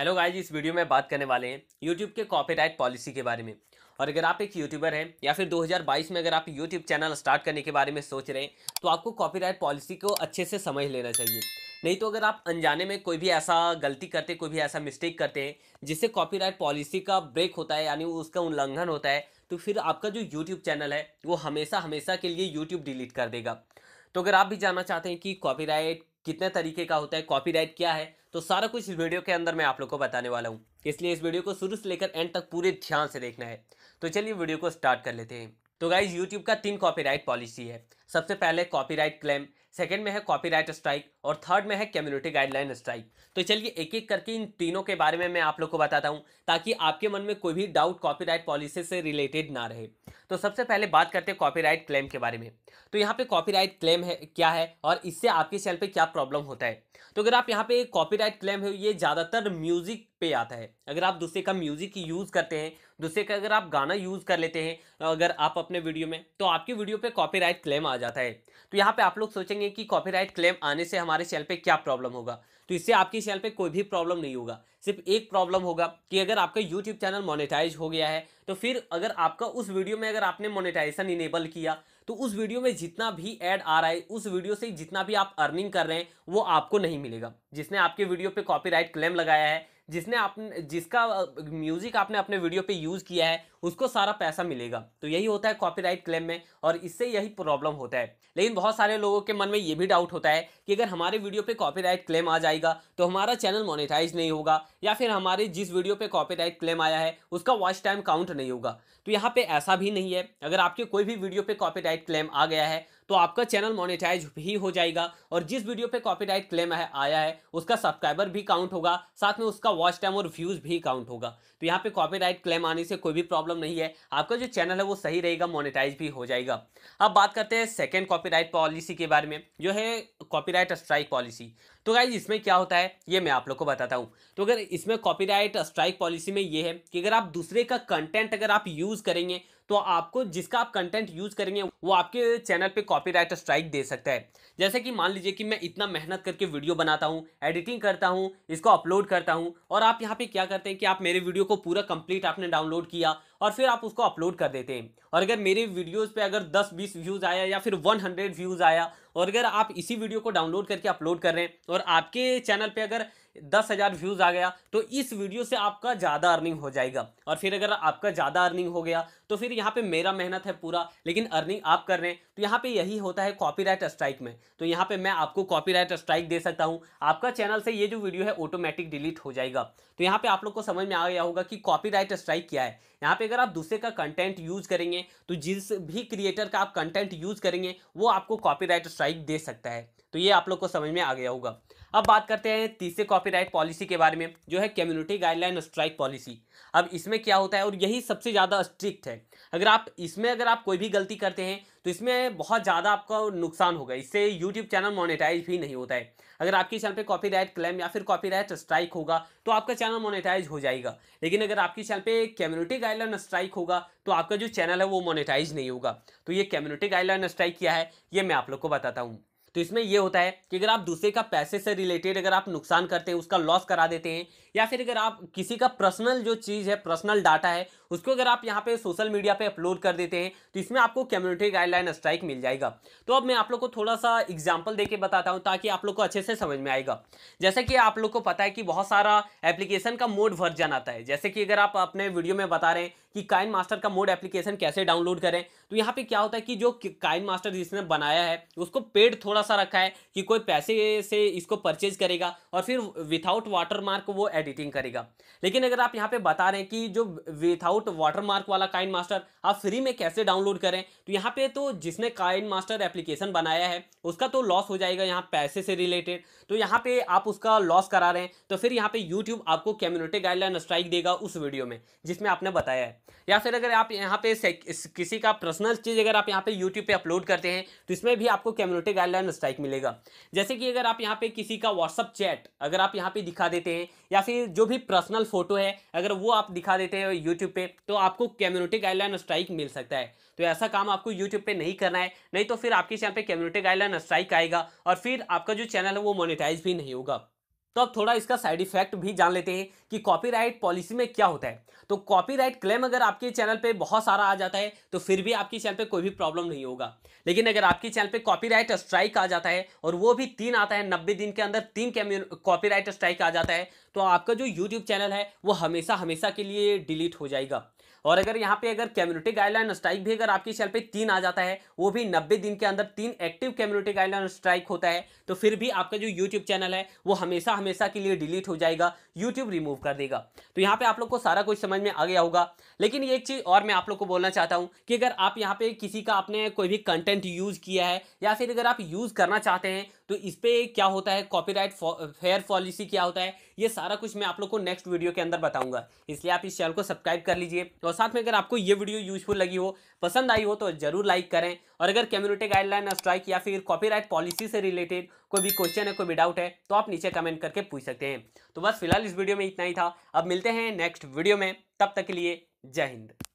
hello guys इस video में बात करने वाले हैं यूट्यूब के कॉपीराइट पॉलिसी के बारे में और अगर आप एक यूट्यूबर हैं या फिर 2022 में अगर आप यूट्यूब चैनल स्टार्ट करने के बारे में सोच रहे हैं तो आपको कॉपीराइट पॉलिसी को अच्छे से समझ लेना चाहिए नहीं तो अगर आप अनजाने में कोई भी ऐसा गलती करते कोई भी ऐसा मिस्टेक करते हैं जिससे कॉपीराइट पॉलिसी का ब्रेक होता है यानी उसका उल्लंघन होता है तो फिर आपका जो यूट्यूब चैनल है वो हमेशा हमेशा के लिए यूट्यूब डिलीट कर देगा तो अगर आप भी जानना चाहते हैं कि कॉपीराइट कितने तरीके का होता है कॉपीराइट क्या है तो सारा कुछ इस वीडियो के अंदर मैं आप लोग को बताने वाला हूँ इसलिए इस वीडियो को शुरू से लेकर एंड तक पूरे ध्यान से देखना है तो चलिए वीडियो को स्टार्ट कर लेते हैं तो गाइज यूट्यूब का तीन कॉपीराइट पॉलिसी है सबसे पहले कॉपीराइट क्लेम सेकंड में है कॉपीराइट स्ट्राइक और थर्ड में है कम्युनिटी गाइडलाइन स्ट्राइक तो चलिए एक एक करके इन तीनों के बारे में मैं आप लोग को बताता हूँ ताकि आपके मन में कोई भी डाउट कॉपीराइट पॉलिसी से रिलेटेड ना रहे तो सबसे पहले बात करते हैं कॉपीराइट क्लेम के बारे में तो यहाँ पे कॉपीराइट क्लेम है क्या है और इससे आपके चैनल पर क्या प्रॉब्लम होता है तो अगर आप यहाँ पे कॉपीराइट क्लेम है ये ज़्यादातर म्यूज़िक पे आता है अगर आप दूसरे का म्यूज़िक यूज़ करते हैं दूसरे का अगर आप गाना यूज़ कर लेते हैं अगर आप अपने वीडियो में तो आपकी वीडियो पे कॉपीराइट क्लेम आ जाता है तो यहाँ पे आप लोग सोचेंगे कि कॉपीराइट क्लेम आने से हमारे चैनल पे क्या प्रॉब्लम होगा तो इससे आपके चैनल पे कोई भी प्रॉब्लम नहीं होगा सिर्फ एक प्रॉब्लम होगा कि अगर आपका यूट्यूब चैनल मोनिटाइज हो गया है तो फिर अगर आपका उस वीडियो में अगर आपने मोनिटाइजेशन इनेबल किया तो उस वीडियो में जितना भी ऐड आ रहा है उस वीडियो से जितना भी आप अर्निंग कर रहे हैं वो आपको नहीं मिलेगा जिसने आपके वीडियो पे कॉपीराइट क्लेम लगाया है जिसने आप जिसका म्यूज़िक आपने अपने वीडियो पे यूज़ किया है उसको सारा पैसा मिलेगा तो यही होता है कॉपीराइट क्लेम में और इससे यही प्रॉब्लम होता है लेकिन बहुत सारे लोगों के मन में ये भी डाउट होता है कि अगर हमारे वीडियो पे कॉपीराइट क्लेम आ जाएगा तो हमारा चैनल मोनेटाइज नहीं होगा या फिर हमारे जिस वीडियो पे कॉपीराइट क्लेम आया है उसका वॉच टाइम काउंट नहीं होगा तो यहाँ पे ऐसा भी नहीं है अगर आपके कोई भी वीडियो पे कॉपीराइट क्लेम आ गया है तो आपका चैनल मोनेटाइज भी हो जाएगा और जिस वीडियो पे कॉपीराइट क्लेम है, आया है उसका सब्सक्राइबर भी काउंट होगा साथ में उसका वॉच टाइम और व्यूज़ भी काउंट होगा तो यहाँ पे कॉपीराइट क्लेम आने से कोई भी प्रॉब्लम नहीं है आपका जो चैनल है वो सही रहेगा मोनिटाइज भी हो जाएगा अब बात करते हैं सेकेंड कॉपी पॉलिसी के बारे में जो है कॉपीराइट स्ट्राइक पॉलिसी तो गाइज इसमें क्या होता है ये मैं आप लोग को बताता हूँ तो अगर इसमें कॉपीराइट स्ट्राइक पॉलिसी में ये है कि अगर आप दूसरे का कंटेंट अगर आप यूज़ करेंगे तो आपको जिसका आप कंटेंट यूज करेंगे वो आपके चैनल पे कॉपीराइट स्ट्राइक दे सकता है जैसे कि मान लीजिए कि मैं इतना मेहनत करके वीडियो बनाता हूँ एडिटिंग करता हूँ इसको अपलोड करता हूँ और आप यहाँ पे क्या करते हैं कि आप मेरे वीडियो को पूरा कंप्लीट आपने डाउनलोड किया और फिर आप उसको अपलोड कर देते हैं और अगर मेरे वीडियोज़ पर अगर दस बीस व्यूज़ आया या फिर वन हंड्रेड व्यूज़ आया और अगर आप इसी वीडियो को डाउनलोड करके अपलोड कर रहे हैं और आपके चैनल पर अगर दस हज़ार व्यूज़ आ गया तो इस वीडियो से आपका ज़्यादा अर्निंग हो जाएगा और फिर अगर आपका ज़्यादा अर्निंग हो गया तो फिर यहाँ पे मेरा मेहनत है पूरा लेकिन अर्निंग आप कर रहे हैं तो यहाँ पे यही होता है कॉपीराइट स्ट्राइक में तो यहाँ पे मैं आपको कॉपीराइट स्ट्राइक दे सकता हूँ आपका चैनल से ये जो वीडियो है ऑटोमेटिक डिलीट हो जाएगा तो यहाँ पर आप लोग को समझ में आ गया होगा कि कॉपी स्ट्राइक क्या है यहाँ पे अगर आप दूसरे का कंटेंट यूज करेंगे तो जिस भी क्रिएटर का आप कंटेंट यूज करेंगे वो आपको कॉपीराइट स्ट्राइक दे सकता है तो ये आप लोग को समझ में आ गया होगा अब बात करते हैं तीसरे कॉपीराइट पॉलिसी के बारे में जो है कम्युनिटी गाइडलाइन स्ट्राइक पॉलिसी अब इसमें क्या होता है और यही सबसे ज़्यादा स्ट्रिक्ट है अगर आप इसमें अगर आप कोई भी गलती करते हैं तो इसमें बहुत ज़्यादा आपका नुकसान होगा इससे यूट्यूब चैनल मोनेटाइज भी नहीं होता है अगर आपके चैनल पर कॉपी क्लेम या फिर कॉपी स्ट्राइक होगा तो आपका चैनल मोनिटाइज हो जाएगा लेकिन अगर आपके चैनल पर कम्युनिटी गाइडलाइन स्ट्राइक होगा तो आपका जो चैनल है वो मोनिटाइज नहीं होगा तो ये कम्युनिटी गाइडलाइन स्ट्राइक क्या है ये मैं आप लोग को बताता हूँ तो इसमें यह होता है कि अगर आप दूसरे का पैसे से रिलेटेड अगर आप नुकसान करते हैं उसका लॉस करा देते हैं या फिर अगर आप किसी का पर्सनल जो चीज़ है पर्सनल डाटा है उसको अगर आप यहाँ पे सोशल मीडिया पे अपलोड कर देते हैं तो इसमें आपको कम्युनिटी गाइडलाइन स्ट्राइक मिल जाएगा तो अब मैं आप लोग को थोड़ा सा एग्जाम्पल दे बताता हूँ ताकि आप लोग को अच्छे से समझ में आएगा जैसे कि आप लोग को पता है कि बहुत सारा एप्लीकेशन का मोड वर्जन आता है जैसे कि अगर आप अपने वीडियो में बता रहे हैं कि काइन मास्टर का मोड एप्लीकेशन कैसे डाउनलोड करें तो यहाँ पे क्या होता है कि जो काइन मास्टर जिसने बनाया है उसको पेड थोड़ा सा रखा है कि कोई पैसे से इसको परचेज करेगा और फिर विथआउट वाटर मार्क वो एडिटिंग करेगा लेकिन अगर आप यहाँ पे बता रहे हैं कि जो विथआउट वाटर मार्क वाला काइन मास्टर आप फ्री में कैसे डाउनलोड करें तो यहाँ पे तो जिसने काइन मास्टर एप्लीकेशन बनाया है उसका तो लॉस हो जाएगा यहाँ पैसे से रिलेटेड तो यहाँ पे आप उसका लॉस करा रहे हैं तो फिर यहाँ पे यूट्यूब आपको कम्युनिटी गाइडलाइन स्ट्राइक देगा उस वीडियो में जिसमें आपने बताया है या फिर अगर आप यहाँ पे किसी का पर्सनल चीज़ अगर आप यहाँ पे यूट्यूब पे अपलोड करते हैं तो इसमें भी आपको कम्युनिटी गाइडलाइन स्ट्राइक मिलेगा जैसे कि अगर आप यहाँ पे किसी का व्हाट्सअप चैट अगर आप यहाँ पे दिखा देते हैं या फिर जो भी पर्सनल फोटो है अगर वो आप दिखा देते हैं यूट्यूब पर तो आपको कम्युनिटी गाइडलाइन स्ट्राइक मिल सकता है तो ऐसा काम आपको यूट्यूब पर नहीं करना है नहीं तो फिर आपके चैनल पर कम्युनिटी गाइडलाइन स्ट्राइक आएगा और फिर आपका जो चैनल है वो मोनिटाइज भी नहीं होगा तो अब थोड़ा इसका साइड इफेक्ट भी जान लेते हैं कि कॉपीराइट पॉलिसी में क्या होता है तो कॉपीराइट क्लेम अगर आपके चैनल पे बहुत सारा आ जाता है तो फिर भी आपके चैनल पे कोई भी प्रॉब्लम नहीं होगा लेकिन अगर आपके चैनल पे कॉपीराइट स्ट्राइक आ जाता है और वो भी तीन आता है नब्बे दिन के अंदर तीन राइट स्ट्राइक आ जाता है तो आपका जो यूट्यूब चैनल है वो हमेशा हमेशा के लिए डिलीट हो जाएगा और अगर यहाँ पे अगर कम्युनिटी गाइडलाइन स्ट्राइक भी अगर आपकी सेल पे तीन आ जाता है वो भी नब्बे दिन के अंदर तीन एक्टिव कम्युनिटी गाइडलाइन स्ट्राइक होता है तो फिर भी आपका जो यूट्यूब चैनल है वो हमेशा हमेशा के लिए डिलीट हो जाएगा यूट्यूब रिमूव कर देगा तो यहाँ पे आप लोग को सारा कुछ समझ में आ गया होगा लेकिन ये एक चीज़ और मैं आप लोग को बोलना चाहता हूँ कि अगर आप यहाँ पे किसी का आपने कोई भी कंटेंट यूज़ किया है या फिर अगर आप यूज़ करना चाहते हैं तो इस पर क्या होता है कॉपीराइट फेयर पॉलिसी क्या होता है ये सारा कुछ मैं आप लोग को नेक्स्ट वीडियो के अंदर बताऊंगा इसलिए आप इस चैनल को सब्सक्राइब कर लीजिए और साथ में अगर आपको ये वीडियो यूजफुल लगी हो पसंद आई हो तो जरूर लाइक करें और अगर कम्युनिटी गाइडलाइन स्ट्राइक या फिर कॉपीराइट पॉलिसी से रिलेटेड कोई भी क्वेश्चन है कोई भी डाउट है तो आप नीचे कमेंट करके पूछ सकते हैं तो बस फिलहाल इस वीडियो में इतना ही था अब मिलते हैं नेक्स्ट वीडियो में तब तक के लिए जय हिंद